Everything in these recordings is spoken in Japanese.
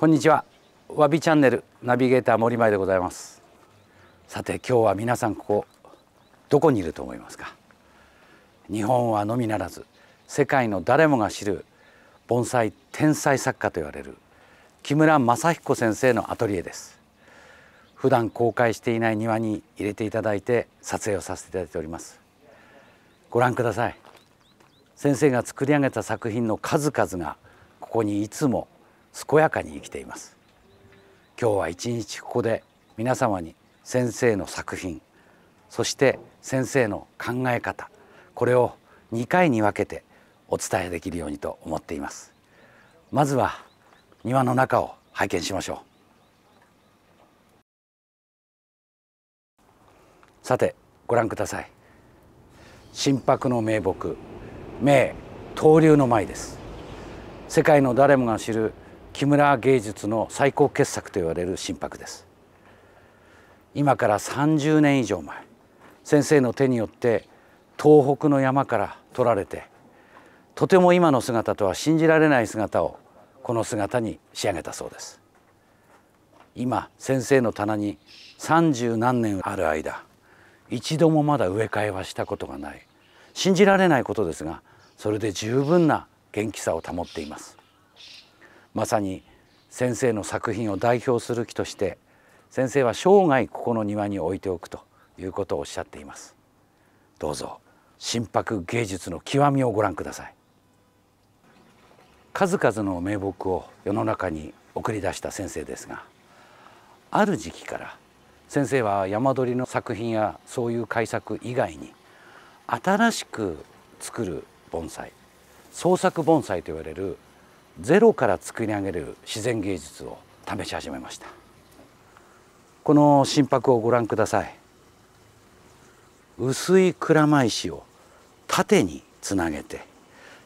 こんにちはわびチャンネルナビゲーター森前でございますさて今日は皆さんここどこにいると思いますか日本はのみならず世界の誰もが知る盆栽天才作家と言われる木村正彦先生のアトリエです普段公開していない庭に入れていただいて撮影をさせていただいておりますご覧ください先生が作り上げた作品の数々がここにいつも健やかに生きています今日は一日ここで皆様に先生の作品そして先生の考え方これを2回に分けてお伝えできるようにと思っていますまずは庭の中を拝見しましょうさてご覧ください新白の名木名東流の舞です世界の誰もが知る木村芸術の最高傑作と言われる心拍です今から30年以上前先生の手によって東北の山から取られてとても今の姿とは信じられない姿をこの姿に仕上げたそうです今先生の棚に三十何年ある間一度もまだ植え替えはしたことがない信じられないことですがそれで十分な元気さを保っていますまさに先生の作品を代表する木として先生は生涯ここの庭に置いておくということをおっしゃっていますどうぞ心拍芸術の極みをご覧ください数々の名木を世の中に送り出した先生ですがある時期から先生は山鳥の作品やそういう改作以外に新しく作る盆栽創作盆栽と言われるゼロから作り上げる自然芸術を試し始めましたこの心拍をご覧ください薄い鞍馬石を縦につなげて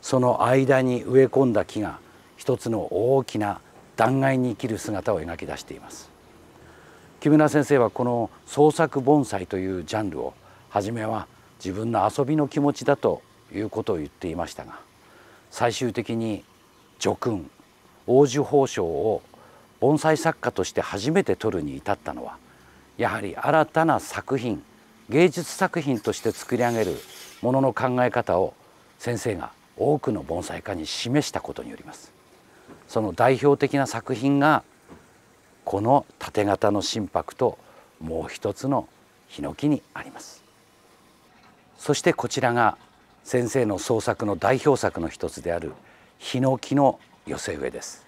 その間に植え込んだ木が一つの大きな断崖に生きる姿を描き出しています木村先生はこの創作盆栽というジャンルを初めは自分の遊びの気持ちだということを言っていましたが最終的に叙勲王子褒章を盆栽作家として初めて取るに至ったのはやはり新たな作品芸術作品として作り上げるものの考え方を先生が多くの盆栽家に示したことによりますその代表的な作品がこの縦型の心拍ともう一つのヒノキにありますそしてこちらが先生の創作の代表作の一つである「ヒノキの寄せ植えです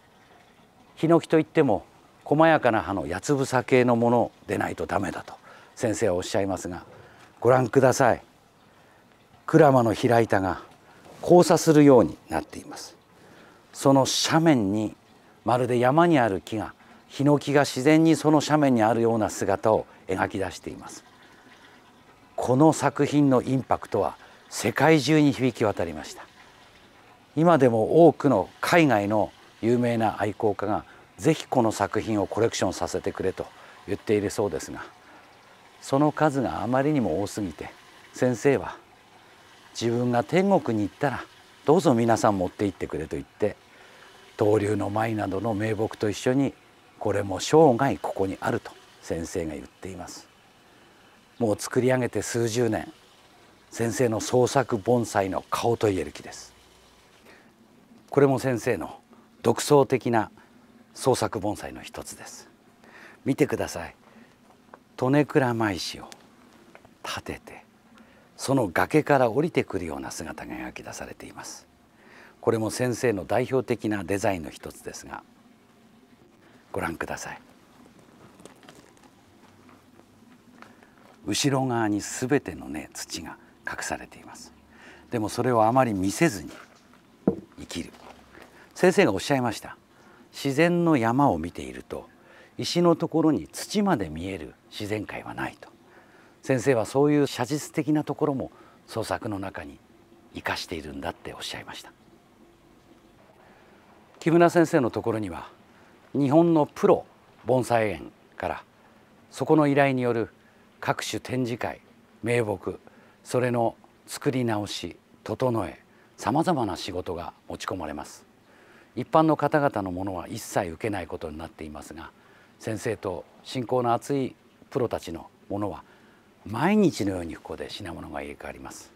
ヒノキといっても細やかな葉の八つぶさ系のものでないとダメだと先生はおっしゃいますがご覧ください鞍馬の平板が交差するようになっていますその斜面にまるで山にある木がヒノキが自然にその斜面にあるような姿を描き出していますこの作品のインパクトは世界中に響き渡りました今でも多くの海外の有名な愛好家がぜひこの作品をコレクションさせてくれと言っているそうですがその数があまりにも多すぎて先生は自分が天国に行ったらどうぞ皆さん持って行ってくれと言って闘流の舞などの名木と一緒にこれも生涯ここにあると先生が言っていますもう作り上げて数十年先生の創作盆栽の顔と言える木ですこれも先生の独創的な創作盆栽の一つです見てください利根倉舞石を立ててその崖から降りてくるような姿が描き出されていますこれも先生の代表的なデザインの一つですがご覧ください後ろ側に全てのね土が隠されていますでもそれをあまり見せずに生きる先生がおっしゃいました自然の山を見ていると石のところに土まで見える自然界はないと先生はそういう写実的なところも創作の中に生かしているんだっておっしゃいました木村先生のところには日本のプロ盆栽園からそこの依頼による各種展示会名木それの作り直し整えさまざまな仕事が持ち込まれます。一般の方々のものは一切受けないことになっていますが先生と信仰の厚いプロたちのものは毎日のようにここで品物が入れ替わります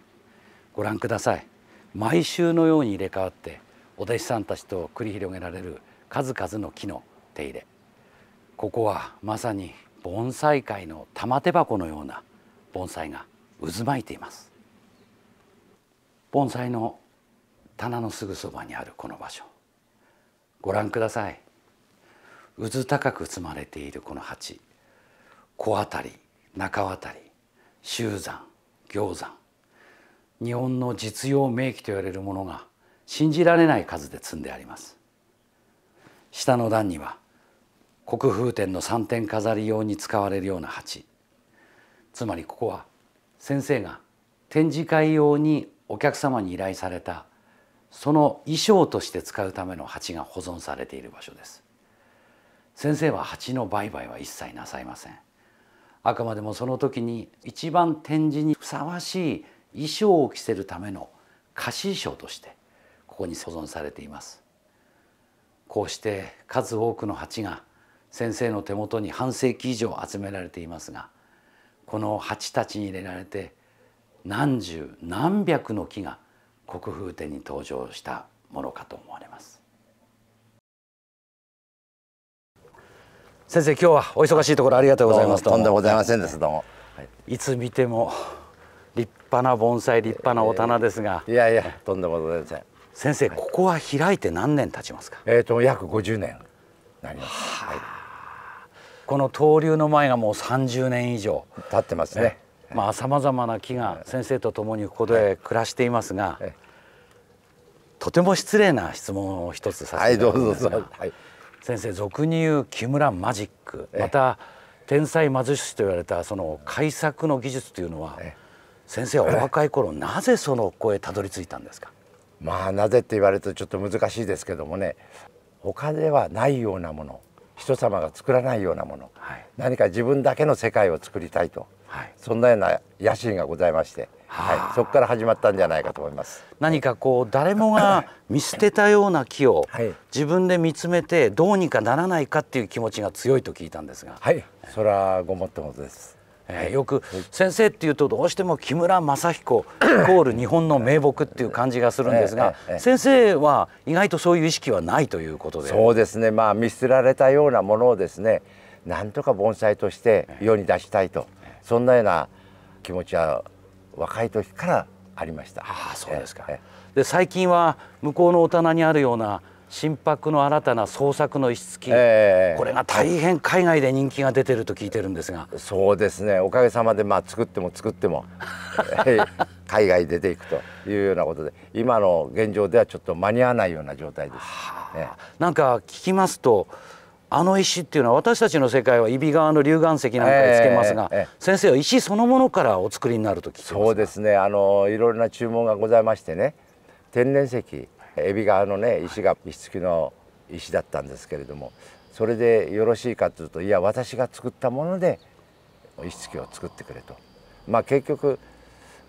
ご覧ください毎週のように入れ替わってお弟子さんたちと繰り広げられる数々の木の手入れここはまさに盆栽界の玉手箱のような盆栽が渦巻いています盆栽の棚のすぐそばにあるこの場所ご覧ください。渦高く積まれているこの鉢小渡り中渡り周山行山日本の実用名器と言われるものが信じられない数で積んであります下の段には国風天の三点飾り用に使われるような鉢つまりここは先生が展示会用にお客様に依頼されたその衣装として使うための鉢が保存されている場所です先生は鉢の売買は一切なさいませんあくまでもその時に一番展示にふさわしい衣装を着せるための貸衣装としてここに保存されていますこうして数多くの鉢が先生の手元に半世紀以上集められていますがこの鉢たちに入れられて何十何百の木が国風展に登場したものかと思われます先生今日はお忙しいところありがとうございますとんでもございませんですどうも、はい、いつ見ても立派な盆栽立派なお棚ですが、えー、いやいやとんでもございません先生、はい、ここは開いて何年経ちますかえっ、ー、と約50年なりますはいこの東流の前がもう30年以上経ってますね、まあさまざまな木が先生と共にここで暮らしていますが、とても失礼な質問を一つさせていただきます先生俗に言う木村マジックまた天才貧しと言われたその改作の技術というのは、先生はお若い頃なぜその声たどり着いたんですかまあなぜって言われるとちょっと難しいですけどもね他ではないようなもの人様が作らないようなもの、はい、何か自分だけの世界を作りたいとはい、そんなような野心がございまして、はい、そこから始まったんじゃないかと思います何かこう誰もが見捨てたような木を自分で見つめてどうにかならないかっていう気持ちが強いと聞いたんですがはいそれはごもっともです、えー、よく先生っていうとどうしても木村正彦 イコール日本の名木っていう感じがするんですが、先生は意外とそういう意識はないということでそうですねまあ見捨てられたようなものをですねなんとか盆栽として世に出したいとそんなような気持ちは若い時からありました。あそうですか、で最近は向こうのお棚にあるような新拍の新たな創作の一式、えー、これが大変海外で人気が出てると聞いてるんですがそうですねおかげさまでまあ作っても作っても 海外出ていくというようなことで今の現状ではちょっと間に合わないような状態です、ね、なんか聞きますとあの石っていうのは私たちの世界は揖斐川の龍岩石なんかにつけますが、えーえー、先生は石そのものからお作りになると聞きますそうですねあのいろいろな注文がございましてね天然石揖斐川のね石が石付きの石だったんですけれどもそれでよろしいかというといや私が作ったもので石付きを作ってくれと。まあ、結局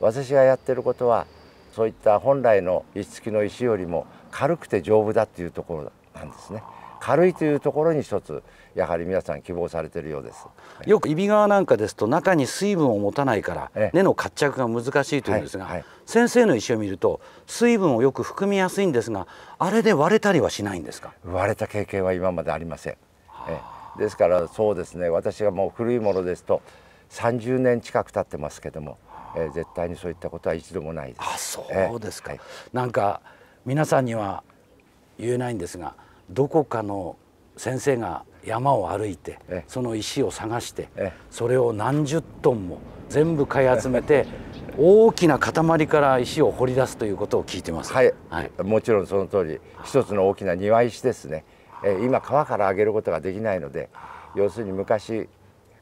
私がやってることはそういった本来の石付きの石よりも軽くて丈夫だっていうところなんですね。軽いというところに一つやはり皆さん希望されているようです、よく揖斐川なんかですと中に水分を持たないから根の活着が難しいというんですが、はいはい、先生の石を見ると水分をよく含みやすいんですがあれで割れたりはしないんですか割れた経験は今までありません、えですからそうですね私がもう古いものですと30年近く経ってますけども、えー、絶対にそういったことは一度もないですあそうですか、なんか皆さんには言えないんですがどこかの先生が山を歩いてその石を探してそれを何十トンも全部買い集めて 大きな塊から石を掘り出すということを聞いてます。はい、はい、もちろんその通り一つの大きな庭石ですね。え今川から上げることができないので要するに昔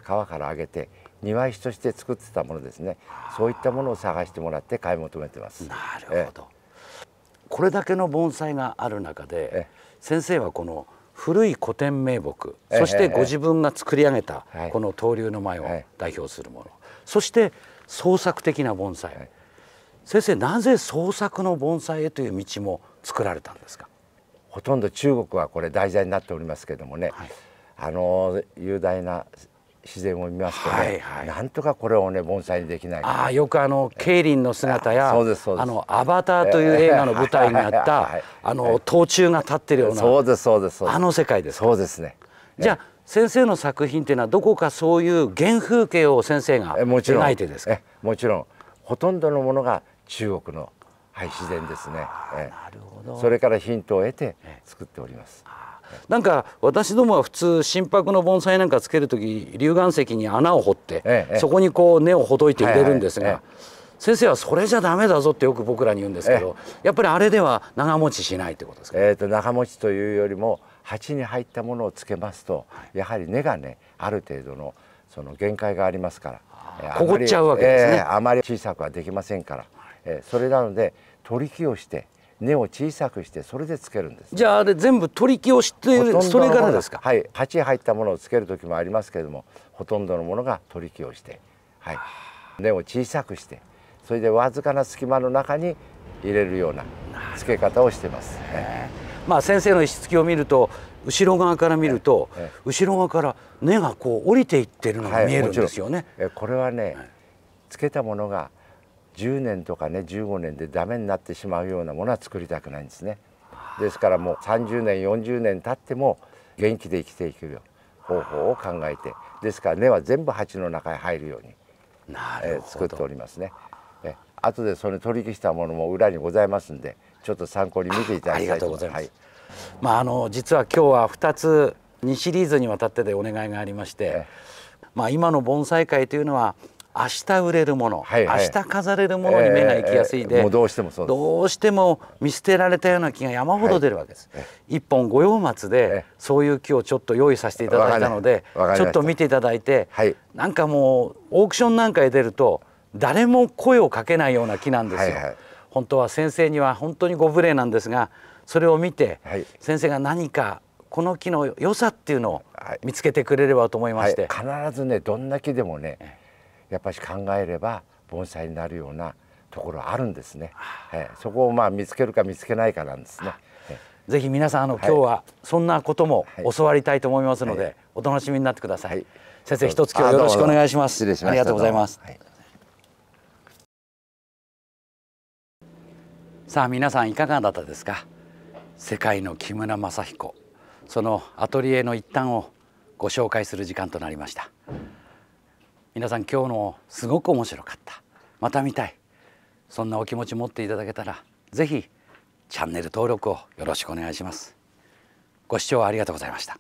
川から上げて庭石として作ってたものですねそういったものを探してもらって買い求めてます。なるほど、ええこれだけの盆栽がある中で先生はこの古い古典名木そしてご自分が作り上げたこの闘流の前を代表するものそして創作的な盆栽先生なぜ創作の盆栽へという道も作られたんですかほとんど中国はこれ題材になっておりますけどもね、はい、あの雄大な自然を見ますとね、はいはい、なんとかこれをね盆栽にできないああよくあのケイの姿や、えー、あのアバターという映画の舞台にあった、はいあの塔中が立ってるようなそうですそうですあの世界ですそうですね、ね、じゃ先生の作品っていうのはどこかそういう原風景を先生が描いてですかもちろんほとんどのものが中国のはい、自然ですね、ほど。それからヒントを得て作っております、なんか私どもは普通心拍の盆栽なんかつける時龍眼石に穴を掘って、ええ、そこにこう根をほどいて入れるんですが、先生はそれじゃダメだぞってよく僕らに言うんですけど、やっぱりあれでは長持ちしないってことですか、えーと、長持ちというよりも鉢に入ったものをつけますと、やはり根がねある程度のその限界がありますから、ここっちゃうわけですね、えー、あまり小さくはできませんから。えそれなので取り木をして根を小さくしてそれでつけるんです、ね、じゃああれ全部取り木をしてそれからですかはい鉢入ったものをつける時もありますけれどもほとんどのものが取り木をして、はい、根を小さくしてそれでわずかな隙間の中に入れるような付け方をしてます、ね、まあ先生の石付きを見ると後ろ側から見ると、後ろ側から根がこう降りていってるのが見えるんですよね、はい、これはね、つけたものが10年とかね15年でダメになってしまうようなものは作りたくないんですねですからもう30年40年経っても元気で生きていける方法を考えてですから根は全部鉢の中へ入るようになえー、作っておりますねえ後でその取り消したものも裏にございますんでちょっと参考に見ていただきたいと思いますはい、まああの実は今日は2つ2シリーズにわたってでお願いがありまして、まあ今の盆栽会というのは明日売れるもの、はいはい、明日飾れるものに目が行きやすいで、えーえー、もうどうしてもそうどうしても見捨てられたような木が山ほど出るわけです、はい、一本御用松で、そういう木をちょっと用意させていただいたのでちょっと見ていただいて、はい、なんかもうオークションなんかへ出ると誰も声をかけないような木なんですよ、はいはい、本当は先生には本当にご無礼なんですがそれを見て、はい、先生が何かこの木の良さっていうのを見つけてくれればと思いまして、はいはい、必ずねどんな木でもねやっぱし考えれば盆栽になるようなところあるんですね、えー、そこをまあ見つけるか見つけないかなんですね。ぜひ皆さんあの、はい、今日はそんなことも教わりたいと思いますので、はい、お楽しみになってください、はい、先生一つ今日よろしくお願いしますありがとうございます、さあ皆さんいかがだったですか世界の木村正彦そのアトリエの一端をご紹介する時間となりました皆さん今日のすごく面白かったまた見たいそんなお気持ち持っていただけたら是非チャンネル登録をよろしくお願いしますご視聴ありがとうございました